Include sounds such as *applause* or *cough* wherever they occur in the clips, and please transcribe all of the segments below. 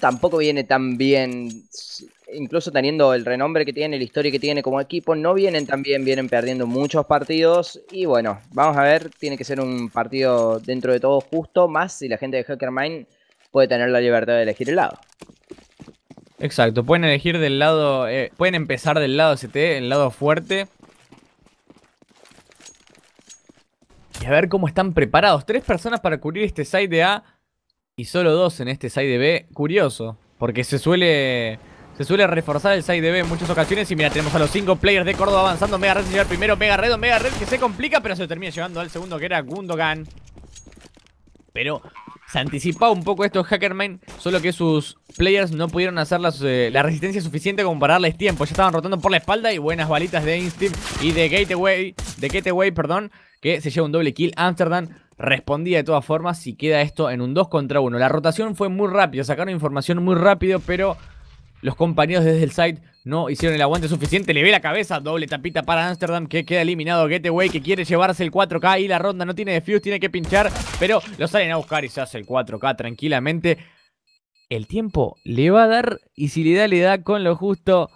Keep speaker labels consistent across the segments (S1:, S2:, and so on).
S1: tampoco viene tan bien, incluso teniendo el renombre que tiene, la historia que tiene como equipo, no vienen tan bien, vienen perdiendo muchos partidos y bueno, vamos a ver, tiene que ser un partido dentro de todo justo, más si la gente de Hackermind puede tener la libertad de elegir el lado.
S2: Exacto, pueden elegir del lado, eh, pueden empezar del lado CT, el lado fuerte. Y a ver cómo están preparados. Tres personas para cubrir este side de A y solo dos en este side B. Curioso, porque se suele se suele reforzar el side B en muchas ocasiones. Y mira, tenemos a los cinco players de Córdoba avanzando. Mega Red señor primero, Mega Red, Mega Red que se complica, pero se termina llevando al segundo que era Gundogan. Pero se anticipaba un poco esto Hackerman, solo que sus players no pudieron hacer eh, la resistencia suficiente como para darles tiempo. Ya estaban rotando por la espalda y buenas balitas de Instinct y de Gateway, de Gateway, perdón, que se lleva un doble kill. Amsterdam respondía de todas formas y queda esto en un 2 contra 1. La rotación fue muy rápida, sacaron información muy rápido, pero los compañeros desde el site no hicieron el aguante suficiente. Le ve la cabeza, doble tapita para Amsterdam que queda eliminado. Getaway que quiere llevarse el 4K y la ronda no tiene defuse, tiene que pinchar, pero lo salen a buscar y se hace el 4K tranquilamente. El tiempo le va a dar y si le da, le da con lo justo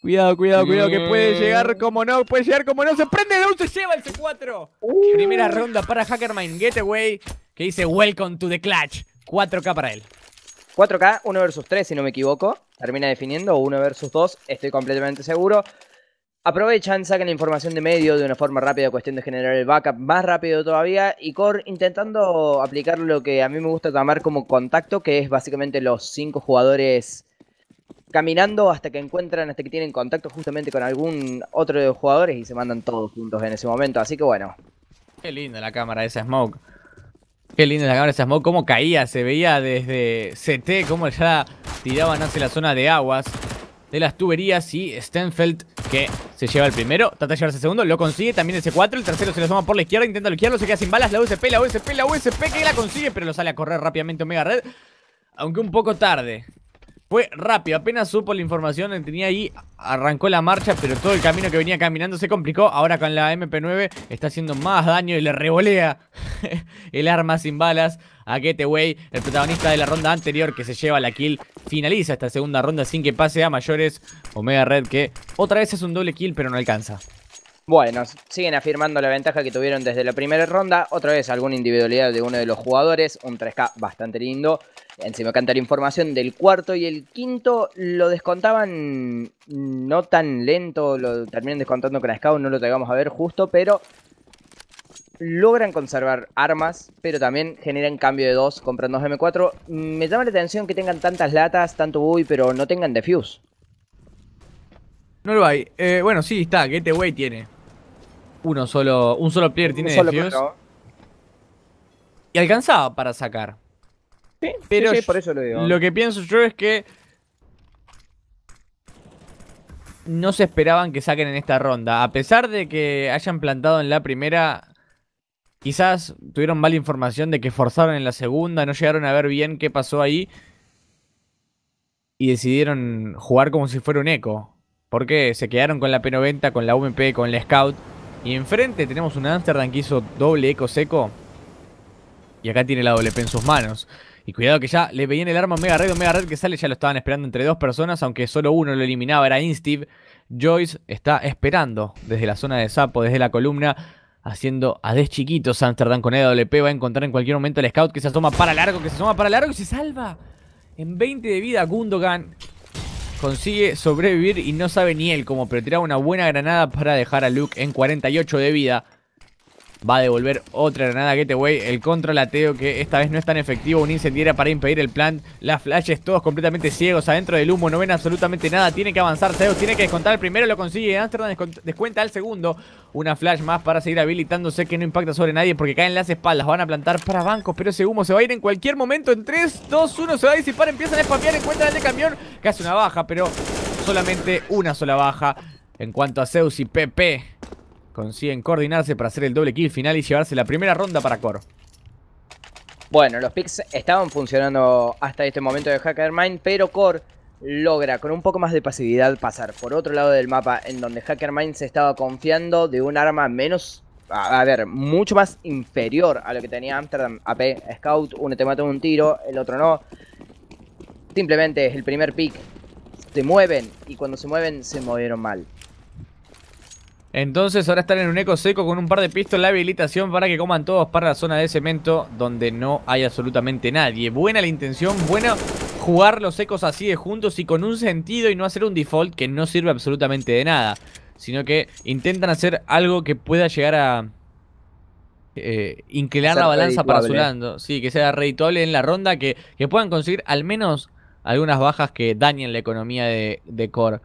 S2: Cuidado, cuidado, cuidado, que puede llegar como no, puede llegar como no. Se prende un, se lleva el C4. Uh. Primera ronda para Hackerman Getaway, que dice Welcome to the Clutch. 4K para él.
S1: 4K, 1 versus 3, si no me equivoco. Termina definiendo 1 versus 2, estoy completamente seguro. Aprovechan, sacan la información de medio de una forma rápida, cuestión de generar el backup más rápido todavía. Y Core intentando aplicar lo que a mí me gusta tomar como contacto, que es básicamente los 5 jugadores caminando hasta que encuentran, hasta que tienen contacto justamente con algún otro de los jugadores y se mandan todos juntos en ese momento. Así que bueno.
S2: Qué linda la cámara de esa Smoke. Qué linda la cámara de esa Smoke. Cómo caía, se veía desde CT, cómo ya tiraban hacia la zona de aguas de las tuberías y Stenfeld que se lleva el primero, trata de llevarse el segundo, lo consigue, también ese 4, el tercero se lo toma por la izquierda, intenta bloquearlo, se queda sin balas, la USP, la USP, la USP que la consigue, pero lo sale a correr rápidamente Omega Red, aunque un poco tarde. Fue rápido, apenas supo la información, tenía ahí, arrancó la marcha, pero todo el camino que venía caminando se complicó. Ahora con la MP9 está haciendo más daño y le revolea *laughs* el arma sin balas a Getaway, el protagonista de la ronda anterior que se lleva la kill. Finaliza esta segunda ronda sin que pase a mayores. Omega Red que otra vez es un doble kill, pero no alcanza.
S1: Bueno, siguen afirmando la ventaja que tuvieron desde la primera ronda. Otra vez alguna individualidad de uno de los jugadores. Un 3K bastante lindo. Encima canta la información del cuarto y el quinto. Lo descontaban no tan lento. Lo terminan descontando con Scout. No lo tengamos a ver justo, pero... Logran conservar armas, pero también generan cambio de dos, compran dos M4. Me llama la atención que tengan tantas latas, tanto buy, pero no tengan defuse.
S2: No lo hay. Eh, bueno, sí, está. Gateway tiene. Uno solo. Un solo player tiene Y alcanzaba para sacar.
S1: pero sí, por eso lo digo. Lo
S2: que pienso yo es que. No se esperaban que saquen en esta ronda. A pesar de que hayan plantado en la primera. Quizás tuvieron mala información de que forzaron en la segunda, no llegaron a ver bien qué pasó ahí. Y decidieron jugar como si fuera un eco. Porque se quedaron con la P90, con la UMP, con el Scout. Y enfrente tenemos un Amsterdam que hizo doble eco seco. Y acá tiene la WP en sus manos. Y cuidado que ya le veían el arma Mega Red Mega Red que sale. Ya lo estaban esperando entre dos personas, aunque solo uno lo eliminaba, era Instiv. Joyce está esperando desde la zona de sapo, desde la columna. Haciendo a deschiquitos chiquitos Amsterdam con EWP. Va a encontrar en cualquier momento el scout que se asoma para largo, que se asoma para largo y se salva. En 20 de vida Gundogan Consigue sobrevivir y no sabe ni él cómo, pero tira una buena granada para dejar a Luke en 48 de vida. Va a devolver otra granada Gateway. El contralateo que esta vez no es tan efectivo. Un incendiera para impedir el plan. Las flashes todos completamente ciegos adentro del humo. No ven absolutamente nada. Tiene que avanzar Zeus. Tiene que descontar el primero. Lo consigue. Amsterdam descuenta al segundo. Una flash más para seguir habilitándose que no impacta sobre nadie porque caen las espaldas. Van a plantar para bancos. Pero ese humo se va a ir en cualquier momento. En 3, 2, 1 se va a disipar. Empiezan a espamear. Encuentran el camión. Casi una baja. Pero solamente una sola baja. En cuanto a Zeus y Pepe. Consiguen coordinarse para hacer el doble kill final y llevarse la primera ronda para Core.
S1: Bueno, los picks estaban funcionando hasta este momento de Hackermind, pero Core logra con un poco más de pasividad pasar por otro lado del mapa en donde Hackermind se estaba confiando de un arma menos, a, ver, mucho más inferior a lo que tenía Amsterdam AP Scout, uno te mata un tiro, el otro no. Simplemente es el primer pick, se mueven y cuando se mueven se movieron mal.
S2: Entonces ahora están en un eco seco con un par de pistolas la habilitación para que coman todos para la zona de cemento donde no hay absolutamente nadie. Buena la intención, buena jugar los ecos así de juntos y con un sentido y no hacer un default que no sirve absolutamente de nada. Sino que intentan hacer algo que pueda llegar a eh, inclinar la balanza para su lado. Sí, que sea redituable en la ronda, que, puedan conseguir al menos algunas bajas que dañen la economía de, de Core.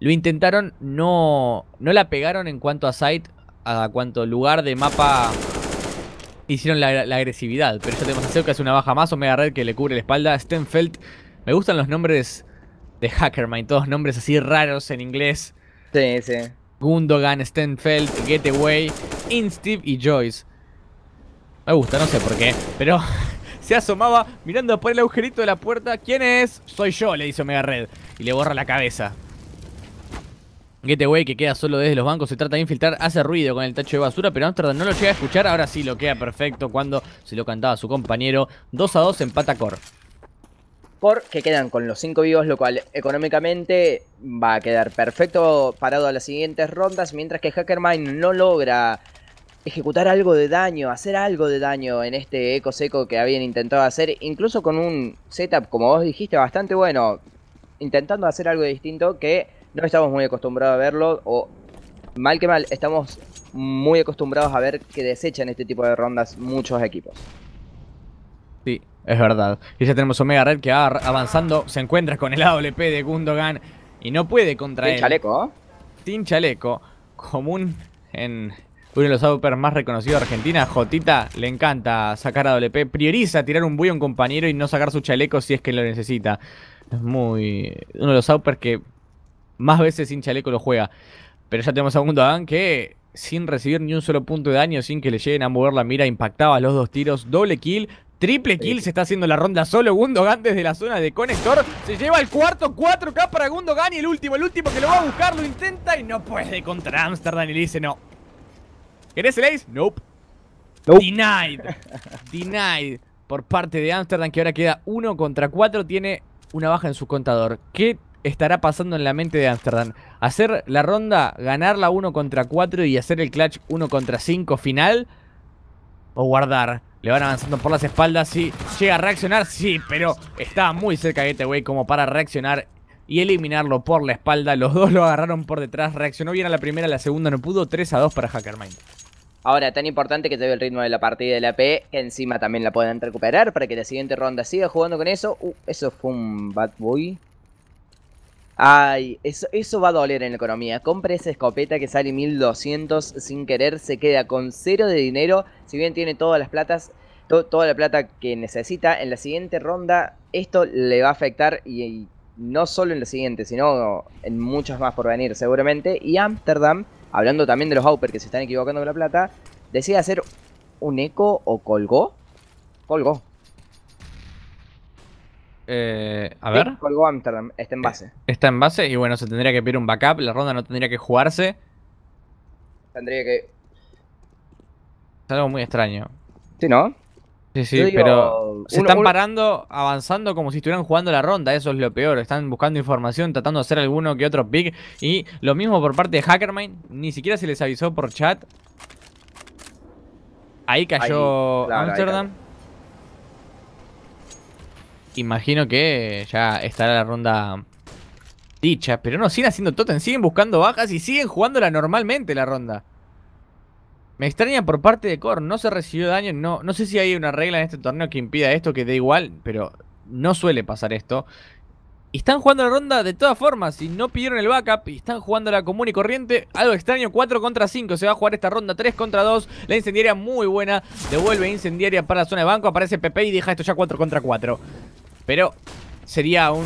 S2: Lo intentaron, no, no la pegaron en cuanto a site, a cuanto lugar de mapa hicieron la, agresividad. Pero ya tenemos a que hace una baja más, Omega Red que le cubre la espalda, Stenfeld. Me gustan los nombres de Hackermind, todos nombres así raros en inglés. Sí, sí. Gundogan, Stenfeld, Getaway, Insteve y Joyce. Me gusta, no sé por qué, pero *laughs* se asomaba mirando por el agujerito de la puerta. ¿Quién es? Soy yo, le dice Omega Red. Y le borra la cabeza. Getaway que queda solo desde los bancos, se trata de infiltrar, hace ruido con el tacho de basura, pero Amsterdam no lo llega a escuchar, ahora sí lo queda perfecto cuando se lo cantaba su compañero. 2 a 2 empata Core.
S1: Porque que quedan con los 5 vivos, lo cual económicamente va a quedar perfecto parado a las siguientes rondas, mientras que Hackermine no logra ejecutar algo de daño, hacer algo de daño en este eco seco que habían intentado hacer, incluso con un setup, como vos dijiste, bastante bueno, intentando hacer algo distinto que no estamos muy acostumbrados a verlo, o mal que mal, estamos muy acostumbrados a ver que desechan este tipo de rondas muchos equipos.
S2: Sí, es verdad. Y ya tenemos Omega Red que va avanzando, se encuentra con el AWP de Gundogan y no puede contra Sin él. chaleco, ¿eh? Sin chaleco, común en uno de los AWPers más reconocidos de Argentina. Jotita le encanta sacar AWP, prioriza tirar un buey compañero y no sacar su chaleco si es que lo necesita. Es muy... uno de los AWPers que más veces sin chaleco lo juega. Pero ya tenemos a Gundogan que sin recibir ni un solo punto de daño, sin que le lleguen a mover la mira, impactaba los dos tiros, doble kill, Triple kill se está haciendo la ronda solo. Gundogan desde la zona de conector. Se lleva el cuarto. 4K para Gundogan. Y el último, el último que lo va a buscar. Lo intenta y no puede contra Amsterdam. Y le dice no. ¿Querés el ace? Nope. Denied. *laughs* Denied por parte de Amsterdam. Que ahora queda 1 contra 4. Tiene una baja en su contador. ¿Qué estará pasando en la mente de Amsterdam? ¿Hacer la ronda, ganarla 1 contra 4 y hacer el clutch 1 contra 5 final? ¿O guardar? Le van avanzando por las espaldas, sí. Llega a reaccionar, sí, pero está muy cerca de güey como para reaccionar y eliminarlo por la espalda. Los dos lo agarraron por detrás, reaccionó bien a la primera, la segunda no pudo. 3 a 2 para Hackermind.
S1: Ahora, tan importante que te ve el ritmo de la partida de la P, encima también la pueden recuperar para que la siguiente ronda siga jugando con eso. Uh, eso fue un bad boy. Ay, eso, eso va a doler en la economía. Compre esa escopeta que sale 1200 sin querer, se queda con cero de dinero. Si bien tiene todas las platas, toda la plata que necesita, en la siguiente ronda esto le va a afectar y, no solo en la siguiente, sino en muchas más por venir seguramente. Y Amsterdam, hablando también de los Hauper que se están equivocando con la plata, decide hacer un eco o colgó. Colgó, eh, a ver. Amsterdam, está en eh, base.
S2: Está en base y bueno, se tendría que pedir un backup. La ronda no tendría que jugarse.
S1: Tendría que. Es
S2: algo muy extraño.
S1: Sí, ¿no? Sí, sí, pero se están
S2: parando, avanzando como si estuvieran jugando la ronda, eso es lo peor. Están buscando información, tratando de hacer alguno que otro pick. Y lo mismo por parte de Hackermind ni siquiera se les avisó por chat. Ahí cayó Amsterdam imagino que ya estará la ronda dicha. Pero no, siguen haciendo totem, siguen buscando bajas y siguen jugándola normalmente la ronda. Me extraña por parte de Korn, no se recibió daño, no, no sé si hay una regla en este torneo que impida esto, que dé igual, pero no suele pasar esto. Y están jugando la ronda de todas formas, y no pidieron el backup, y están jugando la común y corriente. Algo extraño, 4 contra 5, se va a jugar esta ronda, 3 contra 2. La incendiaria muy buena, devuelve incendiaria para la zona de banco, aparece Pepe y deja esto ya 4 contra 4. Pero sería un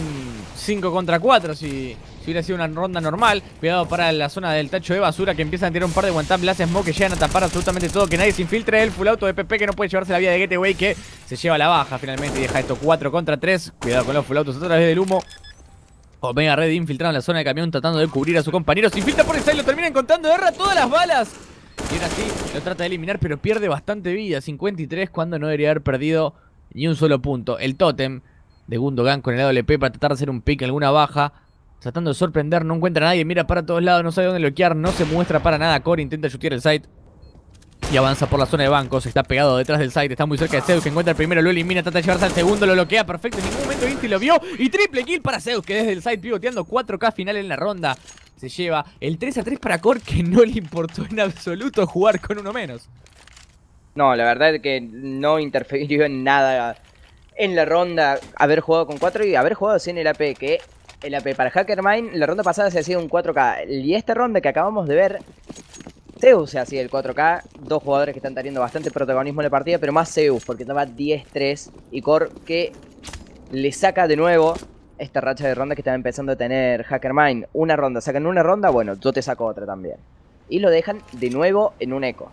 S2: 5 contra 4 si, hubiera sido una ronda normal. Cuidado para la zona del tacho de basura que empiezan a tirar un par de guantán Las Smoke que llegan a tapar absolutamente todo. Que nadie se infiltre. El full auto de PP que no puede llevarse la vía de Gateway que se lleva la baja finalmente y deja esto 4 contra 3. Cuidado con los full autos a través del humo. Omega Red infiltrado en la zona de camión tratando de cubrir a su compañero. Se infiltra por el side, lo termina encontrando, erra todas las balas. Y ahora sí, lo trata de eliminar, pero pierde bastante vida. 53 cuando no debería haber perdido ni un solo punto. El totem de Gundogan con el lado para tratar de hacer un pick, alguna baja. Tratando de sorprender, no encuentra a nadie, mira para todos lados, no sabe dónde bloquear, no se muestra para nada. Core intenta chutear el site y avanza por la zona de bancos. Está pegado detrás del site, está muy cerca de Zeus, que encuentra el primero, lo elimina, trata de llevarse al segundo, lo bloquea perfecto. En ningún momento Inti lo vio y triple kill para Zeus, que desde el site pivoteando 4K final en la ronda. Se lleva el 3 a 3 para Core, que no le importó en absoluto jugar con uno menos.
S1: No, la verdad es que no interfirió en nada en la ronda haber jugado con 4 y haber jugado sin el AP, que el AP para Hackermind, la ronda pasada se ha sido un 4K. Y esta ronda que acabamos de ver, Zeus se sido el 4K. Dos jugadores que están teniendo bastante protagonismo en la partida, pero más Zeus, porque estaba 10-3 y Core que le saca de nuevo esta racha de ronda que estaba empezando a tener Hackermind. Una ronda, sacan una ronda, bueno, yo te saco otra también. Y lo dejan de nuevo en un eco.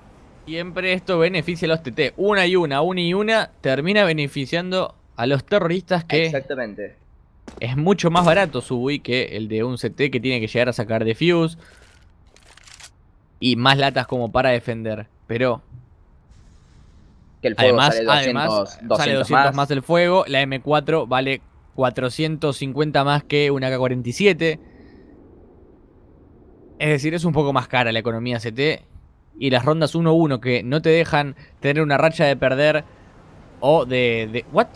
S2: Siempre esto beneficia a los TT. Una y una, una y una, termina beneficiando a los terroristas que... Exactamente. Es mucho más barato su que el de un CT que tiene que llegar a sacar de Fuse. Y más latas como para defender. Pero...
S1: además, sale 200, más. más
S2: el fuego. La M4 vale 450 más que una K-47. Es decir, es un poco más cara la economía CT y las rondas 1-1 que no te dejan tener una racha de perder o de... ¿What?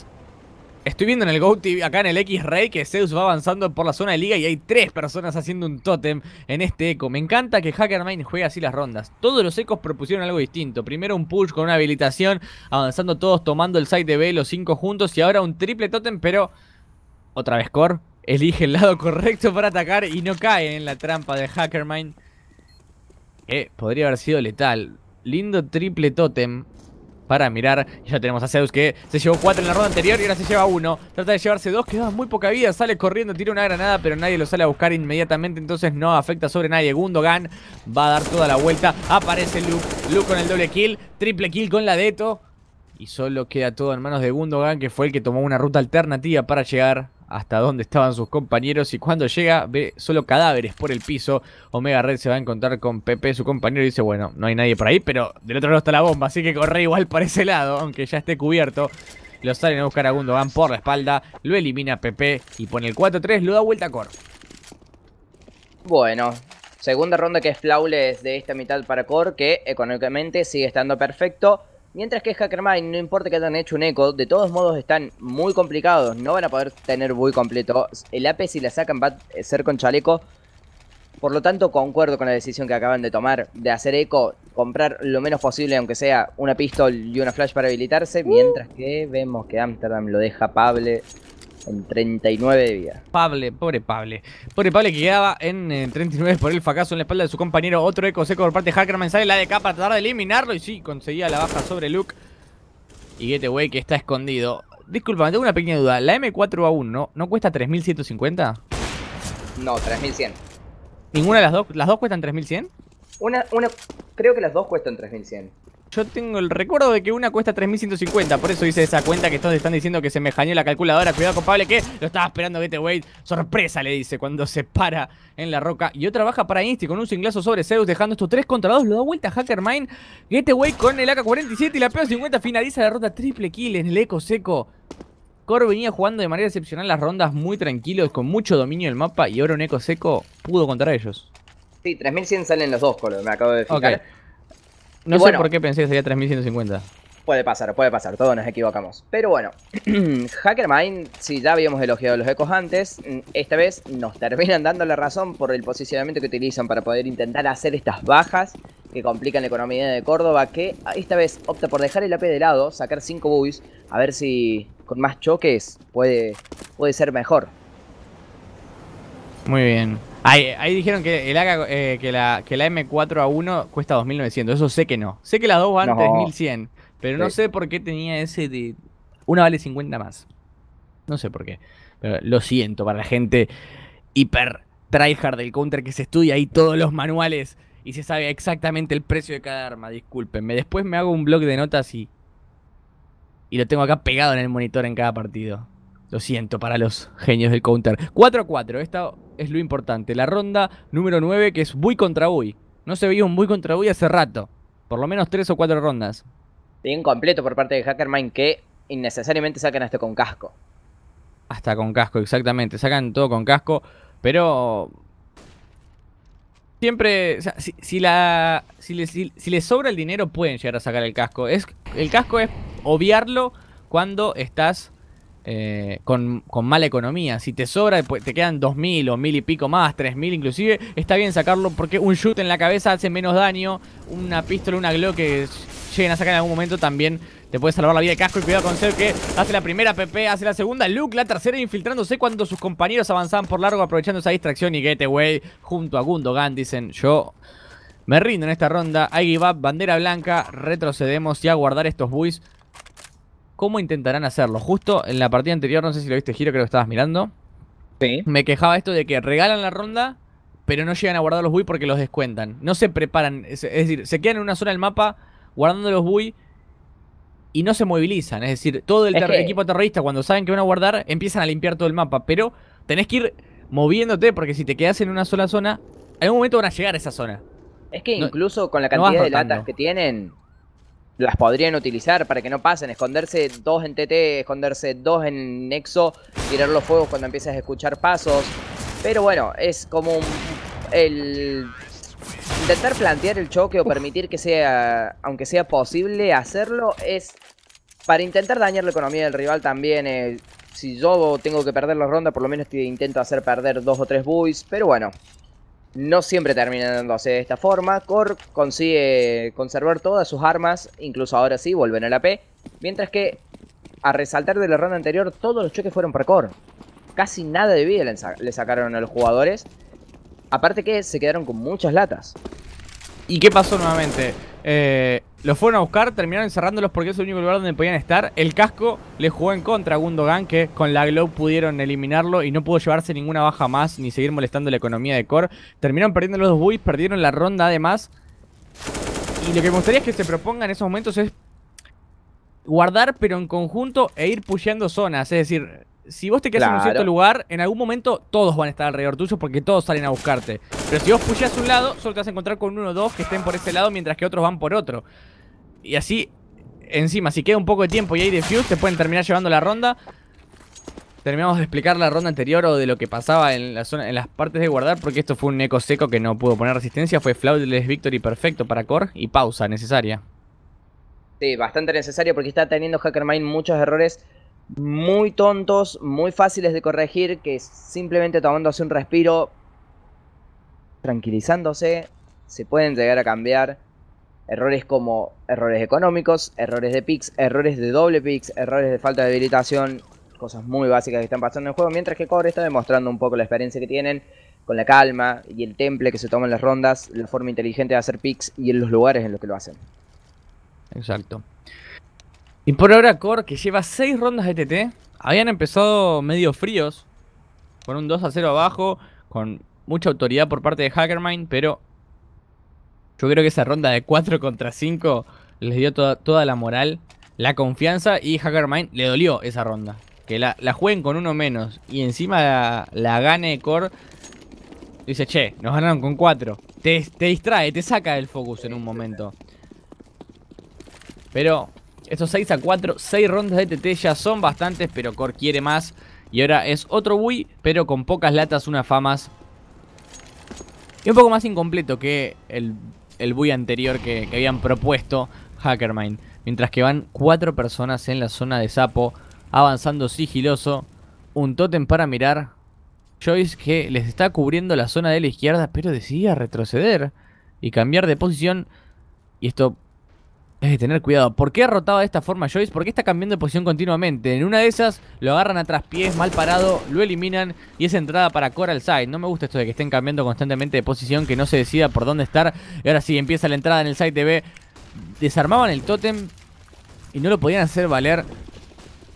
S2: Estoy viendo en el GoTV, acá en el X-Ray, que Zeus va avanzando por la zona de liga y hay tres personas haciendo un tótem en este eco. Me encanta que mind juegue así las rondas. Todos los ecos propusieron algo distinto. Primero un push con una habilitación, avanzando todos tomando el site de B, los cinco juntos, y ahora un triple tótem, pero... Otra vez Core, elige el lado correcto para atacar y no cae en la trampa de HackerMind. Eh, podría haber sido letal. Lindo triple totem para mirar. ya tenemos a Zeus que se llevó 4 en la ronda anterior y ahora se lleva uno. Trata de llevarse dos, queda muy poca vida. Sale corriendo, tira una granada, pero nadie lo sale a buscar inmediatamente. Entonces no afecta sobre nadie. Gundogan va a dar toda la vuelta. Aparece Luke. Luke con el doble kill. Triple kill con la Deto. Y solo queda todo en manos de Gundogan, que fue el que tomó una ruta alternativa para llegar hasta dónde estaban sus compañeros y cuando llega ve solo cadáveres por el piso. Omega Red se va a encontrar con Pepe, su compañero, y dice, bueno, no hay nadie por ahí, pero del otro lado está la bomba, así que corre igual para ese lado, aunque ya esté cubierto. Lo salen a buscar a van por la espalda, lo elimina Pepe y pone el 4-3, lo da vuelta a Cor.
S1: Bueno, segunda ronda que es Flawless de esta mitad para Core, que económicamente sigue estando perfecto. Mientras que Hackermind, no importa que hayan hecho un eco, de todos modos están muy complicados. No van a poder tener muy completo. El AP si la sacan va a ser con chaleco. Por lo tanto, concuerdo con la decisión que acaban de tomar de hacer eco, comprar lo menos posible, aunque sea una pistol y una flash para habilitarse. Mientras que vemos que Amsterdam lo deja Pable en 39 de vida.
S2: Pable, pobre Pable. Pobre Pable que quedaba en 39 eh, por el fracaso en la espalda de su compañero. Otro eco seco por parte de Hackerman. Sale la de capa para tratar de eliminarlo. Y sí, conseguía la baja sobre Luke. Y Getaway que está escondido. Disculpa, tengo una pequeña duda. ¿La M4A1 no, ¿no cuesta 3150?
S1: No, 3100.
S2: ¿Ninguna de las dos? ¿Las dos cuestan 3100?
S1: Una, una, creo que las dos cuestan 3100.
S2: Yo tengo el recuerdo de que una cuesta 3.150, por eso hice esa cuenta que todos están diciendo que se me jañó la calculadora. Cuidado, compadre, que lo estaba esperando Get Sorpresa, le dice, cuando se para en la roca. Y otra baja para Insti con un singlazo sobre Zeus, dejando estos tres contra 2. Lo da vuelta Hackermine. Getaway con el AK-47 y la p 50 finaliza la ronda triple kill en el eco seco. cor venía jugando de manera excepcional las rondas muy tranquilos, con mucho dominio del mapa. Y ahora un eco seco pudo contra ellos.
S1: Sí, 3.100 salen los dos, Coro, me acabo de fijar. No sé por qué
S2: pensé que sería 3150.
S1: Puede pasar, puede pasar, todos nos equivocamos. Pero bueno, *clears throat* Hackermind, si ya habíamos elogiado los ecos antes, esta vez nos terminan dando la razón por el posicionamiento que utilizan para poder intentar hacer estas bajas que complican la economía de Córdoba, que esta vez opta por dejar el AP de lado, sacar 5 buis, a ver si con más choques puede, puede ser mejor.
S2: Muy bien. Ahí, dijeron que, el eh, que, la, que la M4A1 cuesta 2.900. Eso sé que no. Sé que las dos van 3.100. Pero no sé por qué tenía ese de... Una vale 50 más. No sé por qué. Pero lo siento para la gente hiper tryhard del counter que se estudia ahí todos los manuales y se sabe exactamente el precio de cada arma. Discúlpenme. Después me hago un blog de notas y. Y lo tengo acá pegado en el monitor en cada partido. Lo siento para los genios del counter. 4 a 4, Esto es lo importante. La ronda número 9 que es Bui contra Bui. No se veía un Bui contra Bui hace rato. Por lo menos 3 o 4 rondas.
S1: Bien completo por parte de Hackermind que innecesariamente sacan esto con casco.
S2: Hasta con casco, exactamente. Sacan todo con casco, pero... Siempre, si, les sobra el dinero pueden llegar a sacar el casco. Es, el casco es obviarlo cuando estás eh, con, mala economía. Si te sobra, pues, te quedan 2.000 o 1.000 y pico más, 3.000 inclusive, está bien sacarlo porque un shoot en la cabeza hace menos daño. Una pistola, una Glock que lleguen a sacar en algún momento también te puede salvar la vida de casco. Y cuidado con ser que hace la primera, pp, hace la segunda, Luke la tercera infiltrándose cuando sus compañeros avanzaban por largo aprovechando esa distracción. Y Getaway junto a Gundogan dicen yo... Me rindo en esta ronda, I va bandera blanca, retrocedemos y a guardar estos buis cómo intentarán hacerlo. Justo en la partida anterior, no sé si lo viste, Giro, creo que estabas mirando. Sí. Me quejaba esto de que regalan la ronda, pero no llegan a guardar los bui porque los descuentan. No se preparan, es, decir, se quedan en una zona del mapa guardando los bui y no se movilizan. Es decir, todo el equipo terrorista, cuando saben que van a guardar, empiezan a limpiar todo el mapa. Pero tenés que ir moviéndote porque si te quedas en una sola zona, en algún momento van a llegar a esa zona.
S1: Es que incluso con la cantidad de latas que tienen, las podrían utilizar para que no pasen, esconderse dos en TT, esconderse dos en Nexo, tirar los fuegos cuando empiezas a escuchar pasos. Pero bueno, es como el intentar plantear el choque o permitir que sea, aunque sea posible hacerlo, es para intentar dañar la economía del rival también. Eh, si yo tengo que perder la ronda, por lo menos intento hacer perder dos o tres buys, pero bueno, no siempre terminando dándose de esta forma. Kor consigue conservar todas sus armas, incluso ahora sí, vuelven a la P. Mientras que, a resaltar de la ronda anterior, todos los choques fueron para Kor. Casi nada de vida le sacaron a los jugadores. Aparte que se quedaron con muchas latas.
S2: ¿Y qué pasó nuevamente? Eh, los fueron a buscar, terminaron encerrándolos porque es el único lugar donde podían estar. El casco le jugó en contra a Gundogan, que con la Glow pudieron eliminarlo y no pudo llevarse ninguna baja más ni seguir molestando la economía de Core. Terminaron perdiendo los dos buis, perdieron la ronda además. Y lo que me gustaría es que se propongan en esos momentos es guardar, pero en conjunto e ir pusheando zonas. Es decir, si vos te quedas en un cierto lugar, en algún momento todos van a estar alrededor tuyo porque todos salen a buscarte. Pero si vos a un lado, solo te vas a encontrar con uno o dos que estén por ese lado mientras que otros van por otro. Y así, encima, si queda un poco de tiempo y hay defuse, te pueden terminar llevando la ronda. Terminamos de explicar la ronda anterior o de lo que pasaba en, las partes de guardar, porque esto fue un eco seco que no pudo poner resistencia. Fue Flawless Victory perfecto para Core y pausa necesaria.
S1: Sí, bastante necesario porque está teniendo Hackermind muchos errores muy tontos, muy fáciles de corregir, que simplemente tomándose un respiro, tranquilizándose, se pueden llegar a cambiar. Errores como errores económicos, errores de picks, errores de doble picks, errores de falta de habilitación, cosas muy básicas que están pasando en el juego, mientras que Core está demostrando un poco la experiencia que tienen con la calma y el temple que se toman las rondas, la forma inteligente de hacer picks y en los lugares en los que lo hacen. Exacto. Y por ahora Core, que lleva 6 rondas de TT,
S2: habían empezado medio fríos, con un 2 a 0 abajo, con mucha autoridad por parte de Hackermind, pero yo creo que esa ronda de 4 contra 5 les dio toda, la moral, la confianza y Hackermind le dolió esa ronda. Que la, jueguen con uno menos y encima la, gane Core. Dice, che, nos ganaron con 4. Te, distrae, te saca del focus en un momento. Pero estos 6 a 4, 6 rondas de TT ya son bastantes, pero Cor quiere más. Y ahora es otro Bui, pero con pocas latas, unas famas. Y un poco más incompleto que el, el anterior que, habían propuesto Hackermind. Mientras que van 4 personas en la zona de sapo, avanzando sigiloso. Un Totem para mirar. Joyce que les está cubriendo la zona de la izquierda, pero decide retroceder y cambiar de posición. Y esto es de tener cuidado. ¿Por qué ha rotado de esta forma Joyce? Porque está cambiando de posición continuamente. En una de esas lo agarran a traspiés, mal parado, lo eliminan y es entrada para Coral Side. No me gusta esto de que estén cambiando constantemente de posición, que no se decida por dónde estar. Y ahora sí, empieza la entrada en el side TV. Desarmaban el tótem y no lo podían hacer valer.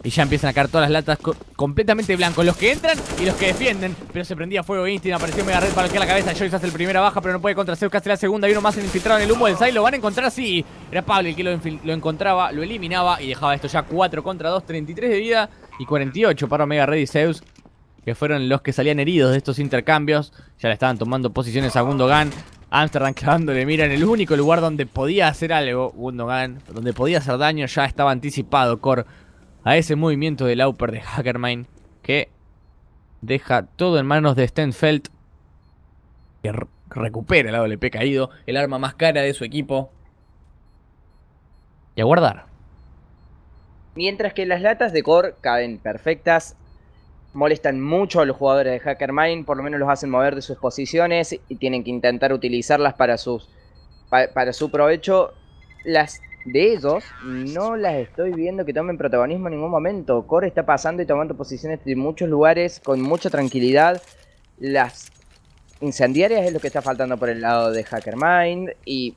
S2: Y ya empiezan a caer todas las latas completamente blancos. Los que entran y los que defienden. Pero se prendía fuego Instinct. Apareció Mega Red para que la cabeza. Joyce hace el primera baja, pero no puede contra Zeus. Hace la segunda. Y uno más infiltrado en el humo del Sai. Lo van a encontrar así. Era Pablo el que lo, encontraba, lo eliminaba y dejaba esto ya 4 contra 2. 33 de vida y 48 para Mega Red y Zeus. Que fueron los que salían heridos de estos intercambios. Ya le estaban tomando posiciones a Gundogan. Amsterdam *laughs* clavándole mira en el único lugar donde podía hacer algo Gundogan, donde podía hacer daño, ya estaba anticipado Cor a ese movimiento del auper de Hackermine que deja todo en manos de Stenfeld que recupera el AWP caído, el arma más cara de su equipo y a guardar.
S1: Mientras que las latas de core caen perfectas, molestan mucho a los jugadores de Hackermine, por lo menos los hacen mover de sus posiciones y tienen que intentar utilizarlas para, sus, para su provecho. Las de ellos no las estoy viendo que tomen protagonismo en ningún momento. Core está pasando y tomando posiciones de muchos lugares con mucha tranquilidad. Las incendiarias es lo que está faltando por el lado de Hackermind y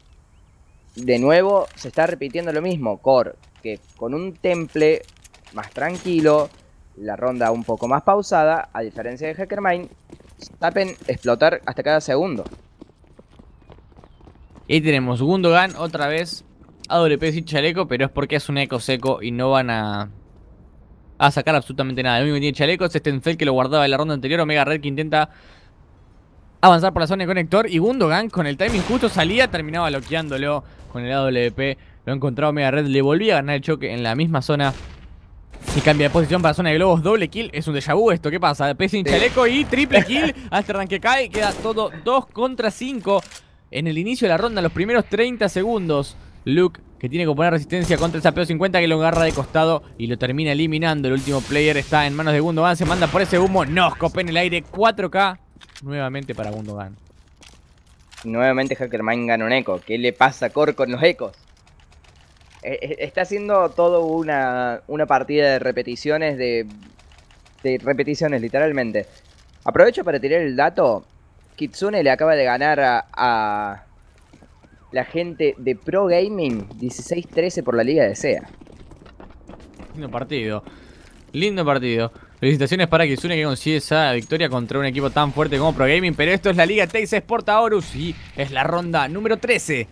S1: de nuevo se está repitiendo lo mismo. Core, que con un temple más tranquilo, la ronda un poco más pausada, a diferencia de Hackermind, Tapen explotar hasta cada segundo.
S2: Y tenemos Gundogan otra vez AWP sin chaleco, pero es porque es un eco seco y no van a, sacar absolutamente nada. El mismo tiene chaleco es este que lo guardaba en la ronda anterior. Omega Red que intenta avanzar por la zona de conector. Y Gundogan con el timing justo salía, terminaba bloqueándolo con el AWP. Lo encontrado Omega Red, le volvía a ganar el choque en la misma zona. Y cambia de posición para zona de globos, doble kill, es un déjà vu esto, ¿qué pasa? P sin chaleco y triple kill, Amsterdam *laughs* que cae, queda todo 2 contra 5 en el inicio de la ronda, los primeros 30 segundos. Luke que tiene que poner resistencia contra el sapeo 50 que lo agarra de costado y lo termina eliminando. El último player está en manos de Gundogan, se manda por ese humo, no, escopé en
S1: el aire, 4K nuevamente para Gundogan. Nuevamente Hackerman gana un eco. ¿Qué le pasa a Cor con los ecos? Eh, eh, está haciendo todo una, partida de repeticiones, de, de repeticiones literalmente. Aprovecho para tirar el dato. Kitsune le acaba de ganar a la gente de Pro Gaming 16-13 por la Liga de SEA.
S2: Lindo partido. Lindo partido. Felicitaciones para Kizune que consigue esa victoria contra un equipo tan fuerte como Pro Gaming. Pero esto es la Liga Tex Sport Horus y es la ronda número 13.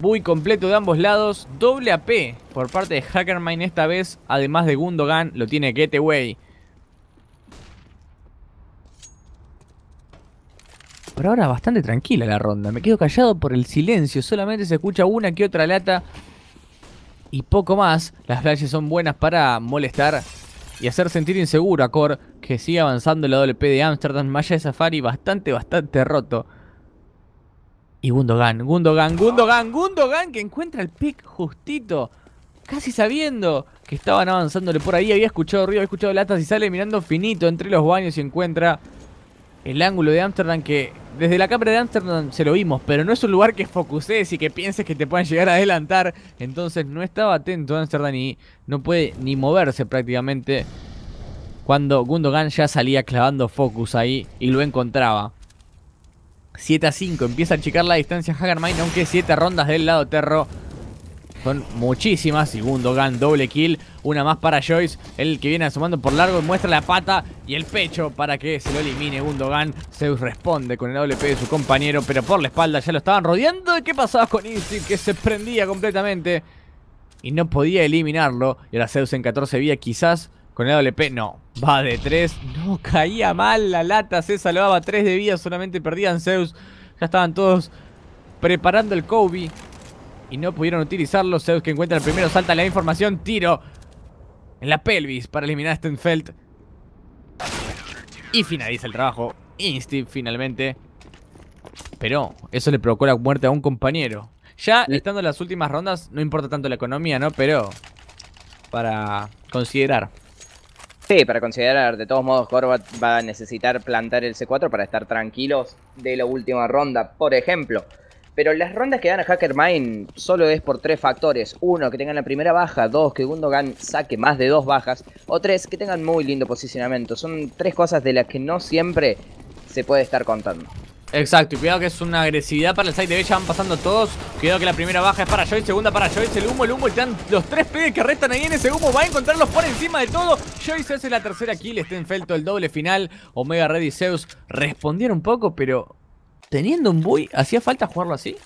S2: Muy completo de ambos lados. Doble AP por parte de Hackermine esta vez. Además de Gundogan, lo tiene Getaway. Pero ahora bastante tranquila la ronda. Me quedo callado por el silencio. Solamente se escucha una que otra lata. Y poco más. Las flashes son buenas para molestar y hacer sentir inseguro a Core. Que sigue avanzando la WP de Amsterdam. Maya de Safari bastante, bastante roto. Y Gundogan, Gundogan, Gundogan, Gundogan que encuentra el pick justito. Casi sabiendo que estaban avanzándole por ahí. Había escuchado ruido, había escuchado latas y sale mirando finito entre los baños y encuentra el ángulo de Amsterdam, que desde la cámara de Amsterdam se lo vimos, pero no es un lugar que focuses y que pienses que te puedan llegar a adelantar. Entonces no estaba atento Amsterdam y no puede ni moverse prácticamente cuando Gundogan ya salía clavando focus ahí y lo encontraba. 7 a 5, empieza a achicar la distancia Hagermine, aunque 7 rondas del lado terro son muchísimas. segundo Gundogan, doble kill. Una más para Joyce. El que viene asomando por largo. Muestra la pata y el pecho para que se lo elimine Gundogan. Zeus responde con el WP de su compañero. Pero por la espalda ya lo estaban rodeando. ¿Qué pasaba con Insti? Que se prendía completamente. Y no podía eliminarlo. Y ahora Zeus en 14 vía quizás con el WP no. Va de 3. No, caía mal la lata. Se salvaba 3 de vida. Solamente perdían Zeus. Ya estaban todos preparando el Kobe y no pudieron utilizarlo. Zeus que encuentra el primero, salta la información, tiro en la pelvis para eliminar a Stenfeld. Y finaliza el trabajo. Insti finalmente. Pero eso le provocó la muerte a un compañero. Ya estando en las últimas rondas, no importa tanto la economía, ¿no? Pero para considerar.
S1: Sí, para considerar, de todos modos, Horvat va a necesitar plantar el C4 para estar tranquilos de la última ronda, por ejemplo. Pero las rondas que dan a Hackermind solo es por tres factores. Uno, que tengan la primera baja. Dos, que gan saque más de dos bajas. O tres, que tengan muy lindo posicionamiento. Son tres cosas de las que no siempre se puede estar contando.
S2: Exacto, y cuidado que es una agresividad para el site. de B, ya van pasando todos. Cuidado que la primera baja es para Joyce, segunda para Joyce, el humo, el humo, Están los tres P's que restan ahí en ese humo, va a encontrarlos por encima de todo. Joyce hace la tercera kill, felto el doble final, Omega Red y Zeus respondieron un poco, pero teniendo un buey, ¿hacía falta jugarlo así?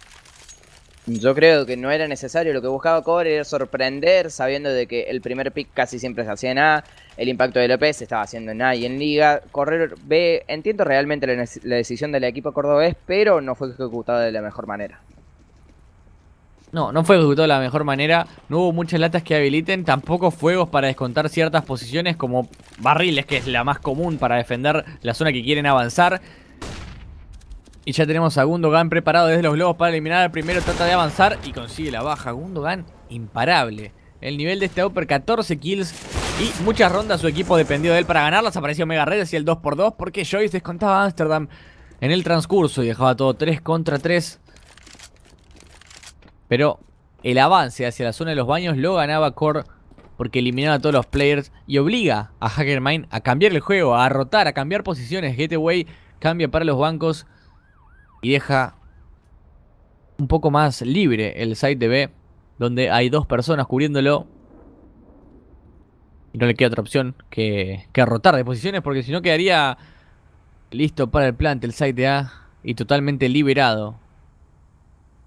S1: Yo creo que no era necesario. Lo que buscaba Cobre era sorprender, sabiendo de que el primer pick casi siempre se hacía en A, el impacto de López se estaba haciendo en A y en Liga. Correr B, entiendo realmente la, decisión del equipo cordobés, pero no fue ejecutado de la mejor manera.
S2: No, no fue ejecutado de la mejor manera. No hubo muchas latas que habiliten. Tampoco fuegos para descontar ciertas posiciones como barriles, que es la más común para defender la zona que quieren avanzar. Y ya tenemos a Gundogan preparado desde los globos para eliminar al primero. Trata de avanzar y consigue la baja. Gundogan imparable. El nivel de este upper, 14 kills y muchas rondas. Su equipo dependió de él para ganarlas. Apareció Mega Red y el 2x2 porque Joyce descontaba a Amsterdam en el transcurso y dejaba todo 3 contra 3. Pero el avance hacia la zona de los baños lo ganaba Core porque eliminaba a todos los players y obliga a Hackermind a cambiar el juego, a rotar, a cambiar posiciones. Gateway cambia para los bancos y deja un poco más libre el site de B, donde hay dos personas cubriéndolo. Y no le queda otra opción que, que rotar de posiciones, porque si no quedaría listo para el plant el site de A y totalmente liberado.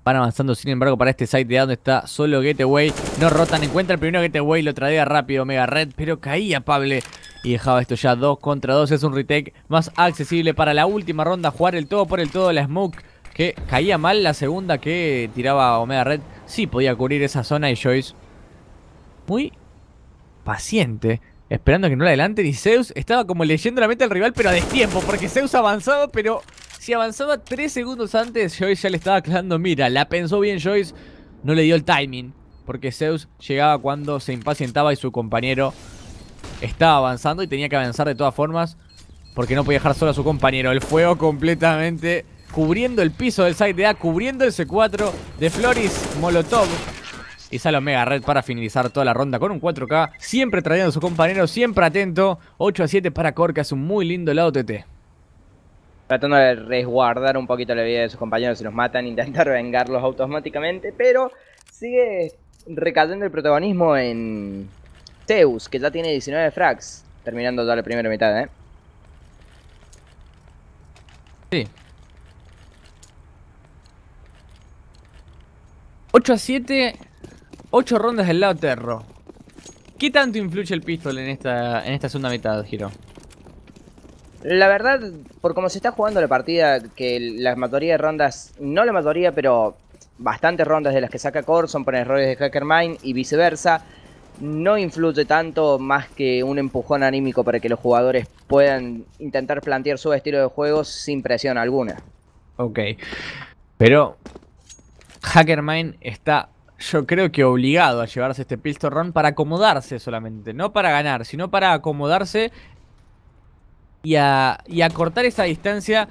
S2: Van avanzando, sin embargo, para este site de A donde está solo Gateway. No rotan, encuentra el primero Getaway, lo trae rápido Mega Red, pero caía Pable y dejaba esto ya 2 contra 2. Es un retake más accesible para la última ronda. Jugar el todo por el todo. La Smoke que caía mal. La segunda que tiraba Omega Red sí podía cubrir esa zona y Joyce muy paciente. Esperando que no la adelante y Zeus estaba como leyendo la meta al rival pero a destiempo. Porque Zeus avanzaba pero si avanzaba 3 segundos antes Joyce ya le estaba aclarando. mira. La pensó bien Joyce. No le dio el timing. Porque Zeus llegaba cuando se impacientaba y su compañero estaba avanzando y tenía que avanzar de todas formas porque no podía dejar solo a su compañero. El fuego completamente cubriendo el piso del side de A, cubriendo ese C4 de Floris Molotov. Y sale Omega Red para finalizar toda la ronda con un 4K. Siempre trayendo a su compañero, siempre atento. 8 a 7 para Corka, es un muy lindo lado TT.
S1: Tratando de resguardar un poquito la vida de sus compañeros si los matan, *laughs* intentar vengarlos automáticamente, pero sigue recayendo el protagonismo en Teus, que ya tiene 19 frags. Terminando ya la primera mitad, ¿eh? Sí.
S2: 8 a 7, 8 rondas del lado terro. ¿Qué tanto influye el pistol en esta, en esta segunda mitad, Giro?
S1: La verdad, por como se está jugando la partida, que la mayoría de rondas, no la mayoría, pero bastantes rondas de las que saca Corson son por errores de Hackermind y viceversa no influye tanto más que un empujón anímico para que los jugadores puedan intentar plantear su estilo de juego sin presión alguna.
S2: Ok. Pero HackerMine está, yo creo que obligado a llevarse este pistol run para acomodarse solamente. No para ganar, sino para acomodarse y a, y a cortar esa distancia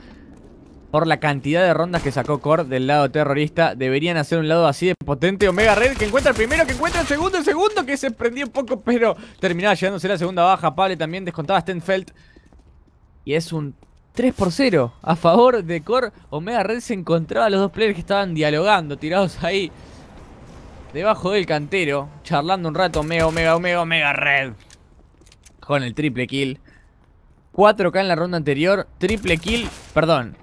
S2: por la cantidad de rondas que sacó Core del lado terrorista. Deberían hacer un lado así de potente. Omega Red que encuentra el primero, que encuentra el segundo, el segundo que se prendió un poco, pero terminaba llegándose la segunda baja. Pale también descontaba Stenfeld. Y es un 3 por 0 a favor de Core. Omega Red se encontraba a los dos players que estaban dialogando, tirados ahí. Debajo del cantero, charlando un rato, Omega, Omega, Omega, Omega Red. Con el triple kill. 4K en la ronda anterior, triple kill, perdón,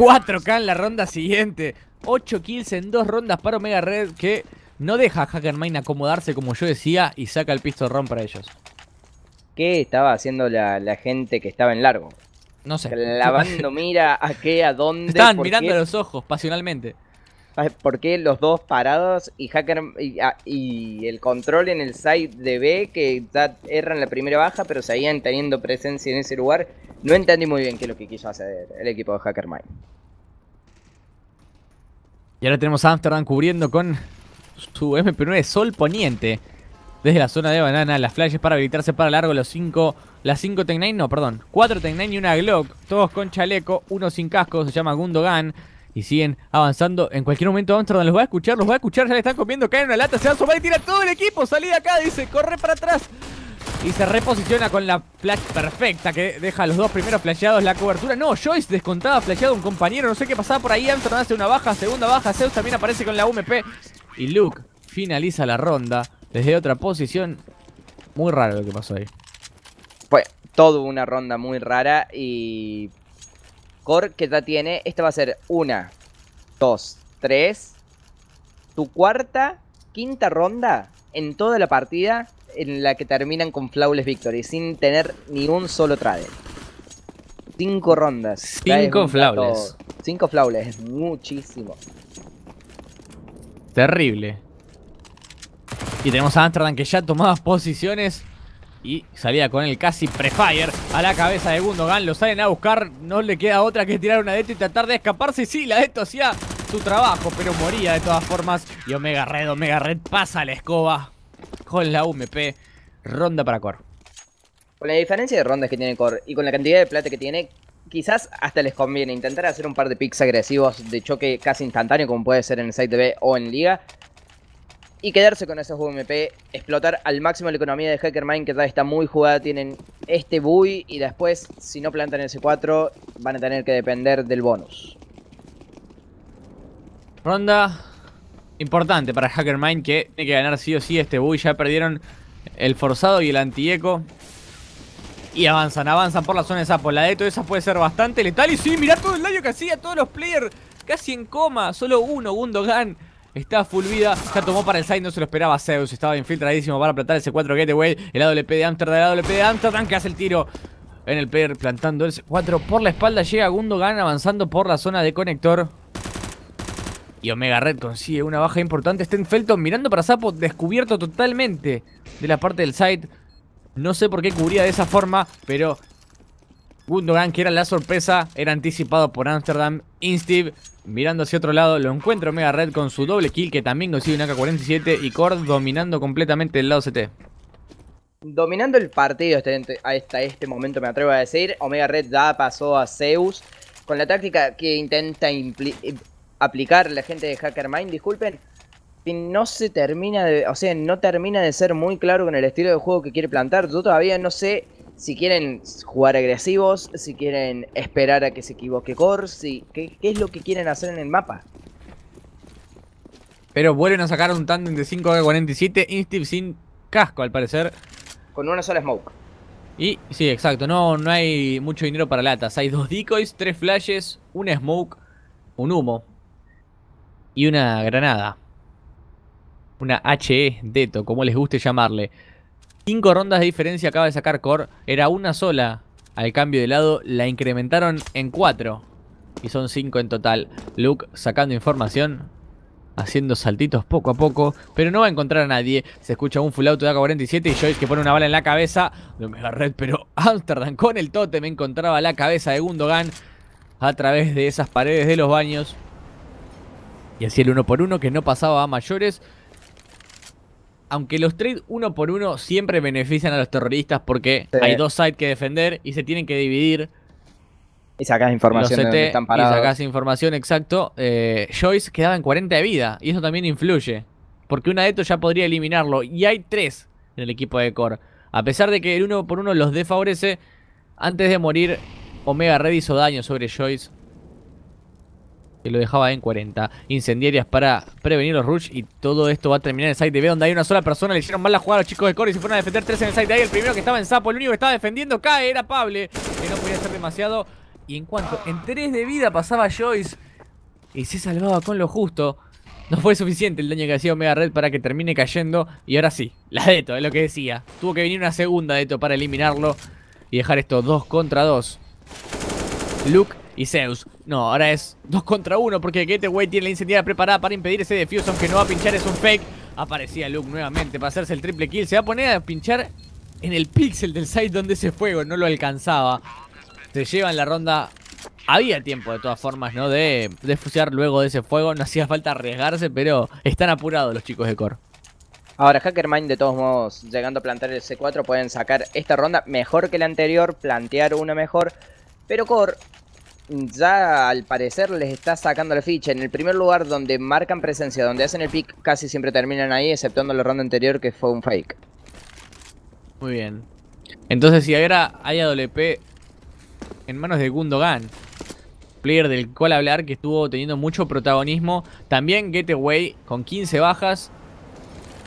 S2: 4K en la ronda siguiente. 8 kills en dos rondas para Omega Red que no deja a Hackermine acomodarse como yo decía y saca el pistorrón para ellos.
S1: ¿Qué estaba haciendo la, gente que estaba en largo? No sé. Lavando *laughs* mira a qué, a dónde. Estaban mirando a los
S2: ojos pasionalmente.
S1: ¿Por qué los dos parados y Hacker y, ah, el control en el side de B que erran la primera baja, pero seguían teniendo presencia en ese lugar? No entendí muy bien qué es lo que quiso hacer el equipo de Hacker Mind.
S2: Y ahora tenemos a Amsterdam cubriendo con su MP9 Sol Poniente. Desde la zona de banana, las flashes para habilitarse para largo, los 5, las 5 Tech 9, no, perdón, 4 Tech 9 y una Glock, todos con chaleco, uno sin casco, se llama Gundogan y siguen avanzando. En cualquier momento Amsterdam los va a escuchar, los va a escuchar, ya le están comiendo, caen una lata, se va a sumar y tira todo el equipo. de acá, dice, corre para atrás. Y se reposiciona con la flash perfecta que deja a los dos primeros flasheados la cobertura. No, Joyce descontaba, flasheado un compañero, no sé qué pasaba por ahí. Amsterdam hace una baja, segunda baja,
S1: Zeus también aparece con
S2: la UMP. Y Luke finaliza la ronda desde otra posición. Muy raro lo que pasó ahí.
S1: Fue todo una ronda muy rara y que ya tiene. Esta va a ser una, dos, tres. Tu cuarta, quinta ronda en toda la partida en la que terminan con Flawless Victory sin tener ni un solo trade. Cinco rondas. Cinco Flawless. Cinco Flawless, es muchísimo.
S2: Terrible. Y tenemos a Amsterdam que ya tomaba posiciones. Y salía con el casi prefire a la cabeza de Gundogan. Lo salen a buscar. No le queda otra que tirar una de esto y tratar de escaparse. Sí, la de esto hacía su trabajo, pero moría de todas formas. Y Omega Red, Omega Red pasa la escoba con la UMP. Ronda para Core.
S1: Con la diferencia de rondas que tiene Core y con la cantidad de plata que tiene, quizás hasta les conviene intentar hacer un par de picks agresivos de choque casi instantáneo, como puede ser en el site B o en Liga y quedarse con esos UMP, explotar al máximo la economía de Hackermind, que ya está muy jugada, tienen este buy y después, si no plantan el C4, van a tener que depender del bonus.
S2: Ronda importante para Hackermind que tiene que ganar sí o sí este buy, ya perdieron el forzado y el antieco. Y avanzan, avanzan por la zona de por La de todo esa puede ser bastante letal. Y sí, mirá todo el daño que hacía a todos los players. Casi en coma. Solo uno, Gundogan Está full vida. Ya tomó para el side. No se lo esperaba Zeus. Estaba infiltradísimo para plantar ese 4 Gateway. El AWP de Amsterdam. El AWP de Amsterdam que hace el tiro en el player plantando el 4 por la espalda. Llega Gundogan avanzando por la zona de conector. Y Omega Red consigue una baja importante. Sten Felton mirando para Sapo, descubierto totalmente de la parte del side. No sé por qué cubría de esa forma, pero Gran, que era la sorpresa, era anticipado por Amsterdam. Instiv, mirando hacia otro lado, lo encuentra Omega Red con su doble kill, que también consigue un AK-47. Y Cord dominando completamente el lado CT.
S1: Dominando el partido hasta este, este momento, me atrevo a decir. Omega Red ya pasó a Zeus con la táctica que intenta aplicar la gente de Hackermind. Disculpen, no se termina de, o sea, no termina de ser muy claro con el estilo de juego que quiere plantar. Yo todavía no sé si quieren jugar agresivos, si quieren esperar a que se equivoque Core, si, ¿qué, es lo que quieren hacer en el mapa?
S2: Pero vuelven a sacar un tandem de 5G47 Instip sin casco, al parecer.
S1: Con una sola smoke.
S2: Y sí, exacto, no, no hay mucho dinero para latas. Hay dos decoys, tres flashes, un smoke, un humo y una granada. Una HE, Deto, como les guste llamarle. Cinco rondas de diferencia acaba de sacar Core. Era una sola al cambio de lado. La incrementaron en cuatro. Y son cinco en total. Luke sacando información. Haciendo saltitos poco a poco. Pero no va a encontrar a nadie. Se escucha un full auto de AK-47 y Joyce que pone una bala en la cabeza. De Mega Red, pero *laughs* Amsterdam con el me encontraba la cabeza de Gundogan. A través de esas paredes de los baños. Y así el uno por uno que no pasaba a mayores aunque los trades uno por uno siempre benefician a los terroristas porque hay dos sides que defender y se tienen que dividir.
S1: Y sacás información e Y
S2: información, exacto. Eh, Joyce quedaba en 40 de vida y eso también influye. Porque una de estos ya podría eliminarlo. Y hay tres en el equipo de Core. A pesar de que el uno por uno los desfavorece, antes de morir, Omega Red hizo daño sobre Joyce que lo dejaba en 40. Incendiarias para prevenir los rush y todo esto va a terminar en el site de B donde hay una sola persona. Le hicieron mal la jugada a los chicos de Core y se fueron a defender tres en el site de ahí. El primero que estaba en Sapo, el único que estaba defendiendo cae, era Pable. Que no podía ser demasiado. Y en cuanto en 3 de vida pasaba Joyce y se salvaba con lo justo. No fue suficiente el daño que hacía mega Red para que termine cayendo. Y ahora sí, la de Deto, es lo que decía. Tuvo que venir una segunda de Deto para eliminarlo y dejar esto 2 contra 2. Luke y Zeus, no, ahora es Dos contra uno... porque Gateway tiene la incendiada preparada para impedir ese defuse, aunque no va a pinchar, es un fake. Aparecía Luke nuevamente para hacerse el triple kill. Se va a poner a pinchar en el pixel del site donde ese fuego no lo alcanzaba. Se llevan la ronda. Había tiempo de todas formas, ¿no? De, de luego de ese fuego. No hacía falta arriesgarse, pero están apurados los chicos de Core.
S1: Ahora, Hackermind, de todos modos, llegando a plantar el C4, pueden sacar esta ronda mejor que la anterior, plantear una mejor. Pero Core ya al parecer les está sacando la ficha. En el primer lugar donde marcan presencia, donde hacen el pick, casi siempre terminan ahí, exceptuando la ronda anterior que fue un fake.
S2: Muy bien. Entonces si ahora hay AWP en manos de Gundogan, player del cual hablar que estuvo teniendo mucho protagonismo. También Getaway con 15 bajas.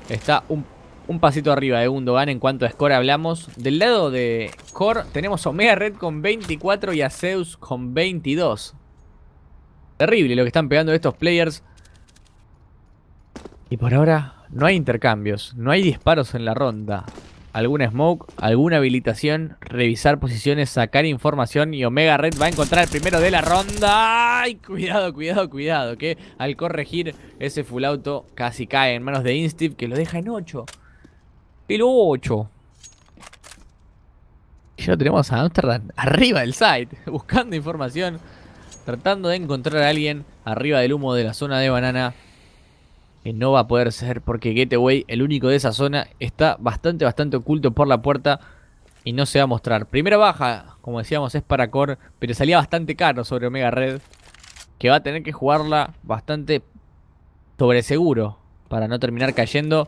S2: Está un un pasito arriba de Gundogan en cuanto a score hablamos. Del lado de Core tenemos Omega Red con 24 y a Zeus con 22. Terrible lo que están pegando estos players. Y por ahora no hay intercambios, no hay disparos en la ronda. Alguna smoke, alguna habilitación, revisar posiciones, sacar información y Omega Red va a encontrar el primero de la ronda. ¡Ay! Cuidado, cuidado, cuidado, que al corregir ese full auto casi cae en manos de Instiv que lo deja en 8. 8 Y ya tenemos a Amsterdam arriba del site, *laughs* buscando información, tratando de encontrar a alguien arriba del humo de la zona de banana. Que no va a poder ser porque Gateway, el único de esa zona, está bastante, bastante oculto por la puerta y no se va a mostrar. Primera baja, como decíamos, es para Core, pero salía bastante caro sobre Omega Red, que va a tener que jugarla bastante sobre seguro para no terminar cayendo.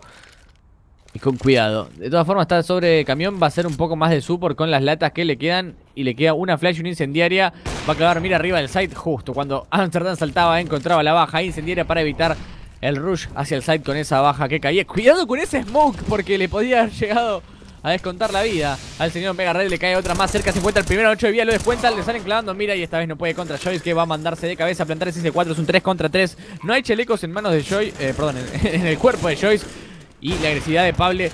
S2: Y con cuidado. De todas formas, está sobre camión. Va a ser un poco más de support con las latas que le quedan. Y le queda una flash, una incendiaria. Va a acabar, mira, arriba del site. Justo cuando *laughs* Amsterdam saltaba, encontraba la baja incendiaria para evitar el rush hacia el site con esa baja que caía. Cuidado con ese smoke, porque le podía haber llegado a descontar la vida. Al señor Mega Red le cae otra más cerca. Se encuentra el primero 8 de vida. Lo descuenta. Le salen clavando. Mira. Y esta vez no puede contra Joyce. Que va a mandarse de cabeza a plantar ese C4. Es un 3 contra 3. No hay chalecos en manos de Joyce. Eh, perdón, *laughs* en, el cuerpo de Joyce. Y la agresividad de Pable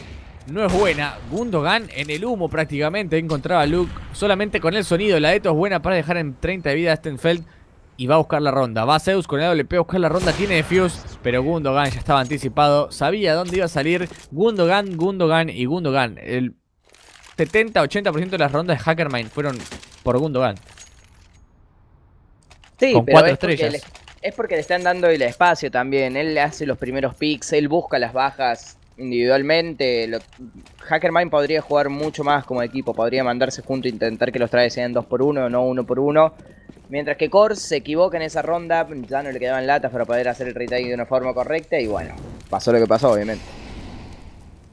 S2: no es buena. Gundogan en el humo prácticamente encontraba a Luke. Solamente con el sonido. La Eto es buena para dejar en 30 de vida a Stenfeld. Y va a buscar la ronda. Va Zeus con el WP a buscar la ronda. Tiene Fuse, Pero Gundogan ya estaba anticipado. Sabía dónde iba a salir. Gundogan, Gundogan y Gundogan. El 70-80% de las rondas de Hackermind fueron por Gundogan.
S1: Sí, pero es Porque le, están dando el espacio también. Él le hace los primeros picks, él busca las bajas individualmente. Lo, podría jugar mucho más como equipo, podría mandarse junto e intentar que los trajes sean 2 por 1 no 1 por 1 Mientras que Kors se equivoca en esa ronda, ya no le quedaban latas para poder hacer el retake de una forma correcta y bueno, pasó lo que pasó, obviamente.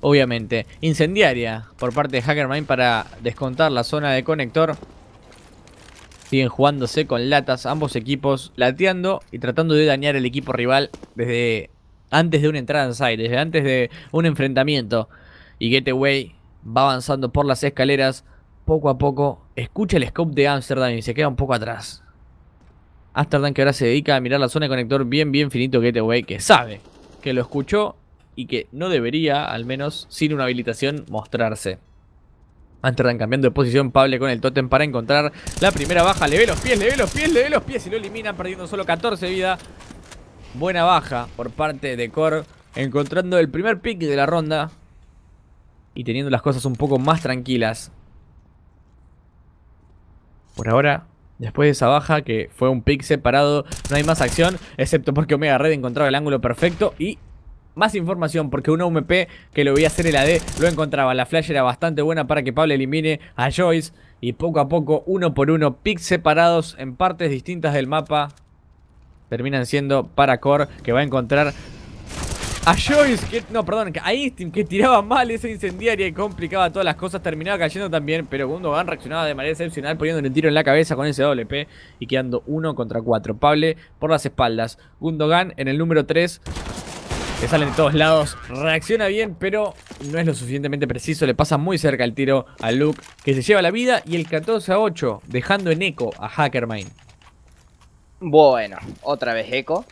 S2: Obviamente, incendiaria por parte de Hackerman para descontar la zona de conector. Siguen jugándose con latas ambos equipos, lateando y tratando de dañar el equipo rival desde antes de una entrada en site, antes de un enfrentamiento. Y Getaway va avanzando por las escaleras poco a poco, escucha el scope de Amsterdam y se queda un poco atrás. Amsterdam que ahora se dedica a mirar la zona de conector bien, bien finito Getaway, que sabe que lo escuchó y que no debería, al menos sin una habilitación, mostrarse. Amsterdam cambiando de posición, Pable con el totem para encontrar la primera baja. Le ve los pies, le ve los pies, le ve los pies y lo elimina perdiendo solo 14 vida buena baja por parte de Core, encontrando el primer pick de la ronda y teniendo las cosas un poco más tranquilas. Por ahora, después de esa baja, que fue un pick separado, no hay más acción, excepto porque Omega Red encontraba el ángulo perfecto y más información porque una UMP que lo veía hacer el AD lo encontraba. La flash era bastante buena para que Pablo elimine a Joyce y poco a poco, uno por uno, picks separados en partes distintas del mapa terminan siendo para Core, que va a encontrar a Joyce, que, no, perdón, a Instinct, que tiraba mal esa incendiaria y complicaba todas las cosas, terminaba cayendo también, pero Gundogan reaccionaba de manera excepcional poniéndole un tiro en la cabeza con ese WP y quedando uno contra cuatro. Pable por las espaldas, Gundogan en el número 3, que sale de todos lados, reacciona bien, pero no es lo suficientemente preciso, le pasa muy cerca el tiro a Luke, que se lleva la vida y el 14 a 8, dejando en eco a Hackermine.
S1: Bueno, otra vez eco.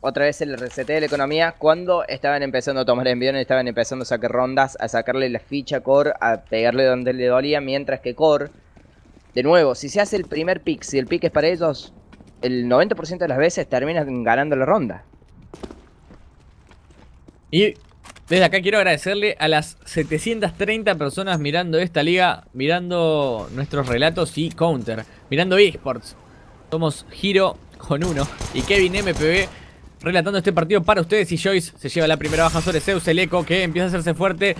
S1: Otra vez el reset de la economía. Cuando estaban empezando a tomar enviones, estaban empezando a sacar rondas, a sacarle la ficha a Core, a pegarle donde le dolía. Mientras que Core, de nuevo, si se hace el primer pick, si el pick es para ellos, el 90% de las veces terminan ganando la ronda.
S2: Y desde acá quiero agradecerle a las 730 personas mirando esta liga, mirando nuestros relatos y counter, mirando esports. Somos Giro con uno. Y Kevin MPB relatando este partido para ustedes. Y Joyce se lleva la primera baja sobre Zeus, el eco que empieza a hacerse fuerte.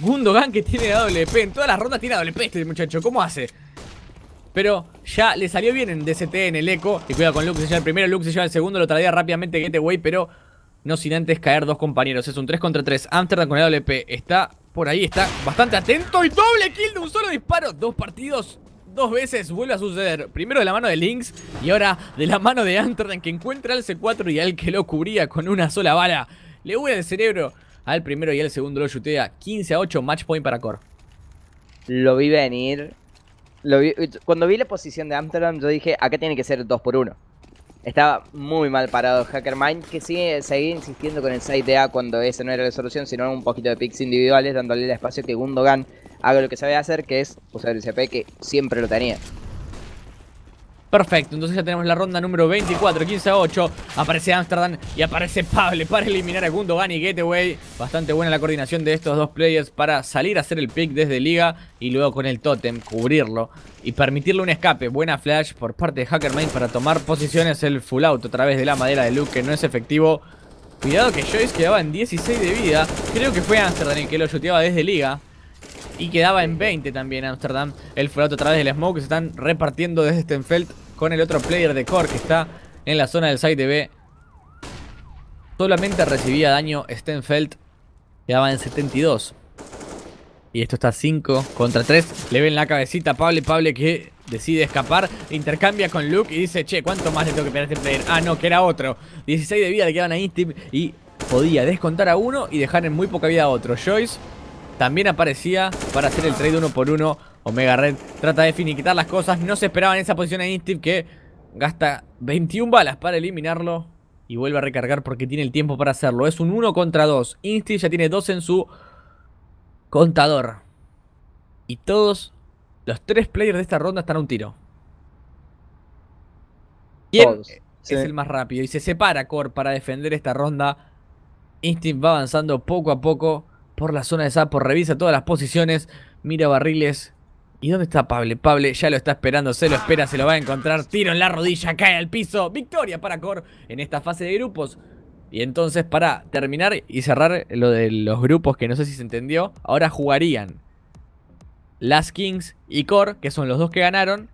S2: Gundogan que tiene WP. En todas las rondas tiene WP este muchacho. ¿Cómo hace? Pero ya le salió bien en DCT en el eco. Y cuidado con Luke, se el primero, Luke se lleva el segundo, lo traía rápidamente way pero no sin antes caer dos compañeros. Es un 3 contra 3. Amsterdam con el WP está por ahí, está bastante atento y doble kill de un solo disparo. Dos partidos dos veces vuelve a suceder. Primero de la mano de Lynx y ahora de la mano de Amsterdam que encuentra al C4 y al que lo cubría con una sola bala. Le huele el cerebro al primero y al segundo lo chutea. 15 a 8, match point para
S1: Core. Lo vi venir. Lo vi... cuando vi la posición de Amsterdam, yo dije, acá tiene que ser 2 por 1. Estaba muy mal parado Hackermind, que sigue, insistiendo con el site de A cuando ese no era la solución, sino un poquito de picks individuales, dándole el espacio que Gundogan haga lo que sabe hacer, que es usar el CP que siempre lo tenía.
S2: Perfecto, entonces ya tenemos la ronda número 24, 15 a 8. Aparece Amsterdam y aparece Pable *laughs* para eliminar a Gundogan y Getaway. Bastante buena la coordinación de estos dos players para salir a hacer el pick desde liga y luego con el Totem cubrirlo y permitirle un escape. Buena flash por parte de Hackerman para tomar posiciones el full auto a través de la madera de Luke que no es efectivo. Cuidado que Joyce quedaba en 16 de vida. Creo que fue Amsterdam el que lo chuteaba desde liga. Y quedaba en 20 también Amsterdam. El Fallout a través del Smoke. se están repartiendo desde Stenfeld con el otro player de Core que está en la zona del site B. Solamente recibía daño Stenfeld. Quedaba en 72. Y esto está 5 contra 3. Le ven la cabecita a Pable. Pable que decide escapar. Intercambia con Luke y dice, che, ¿cuánto más le tengo que pegar a este player? Ah, no, que era otro. 16 de vida le quedaban a Instip y podía descontar a uno y dejar en muy poca vida a otro. Joyce también aparecía para hacer el trade uno por uno. Omega Red trata de finiquitar las cosas. No se esperaba en esa posición a Instiv que gasta 21 balas para eliminarlo. Y vuelve a recargar porque tiene el tiempo para hacerlo. Es un 1 contra 2. Instinct ya tiene 2 en su contador. Y todos los tres players de esta ronda están a un tiro. Y es el más rápido? Y se separa Core para defender esta ronda. Instinct va avanzando poco a poco por la zona de Sapo, revisa todas las posiciones, mira barriles. ¿Y dónde está Pable? Pable ya lo está esperando, se lo espera, se lo va a encontrar. Tiro en la rodilla, cae al piso. Victoria para Cor en esta fase de grupos. Y entonces, para terminar y cerrar lo de los grupos que no sé si se entendió, ahora jugarían Las Kings y Core, que son los dos que ganaron,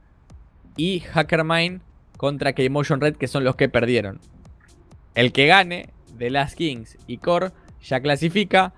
S2: y Hackermine contra K-Motion Red, que son los que perdieron. El que gane de Las Kings y Core ya clasifica.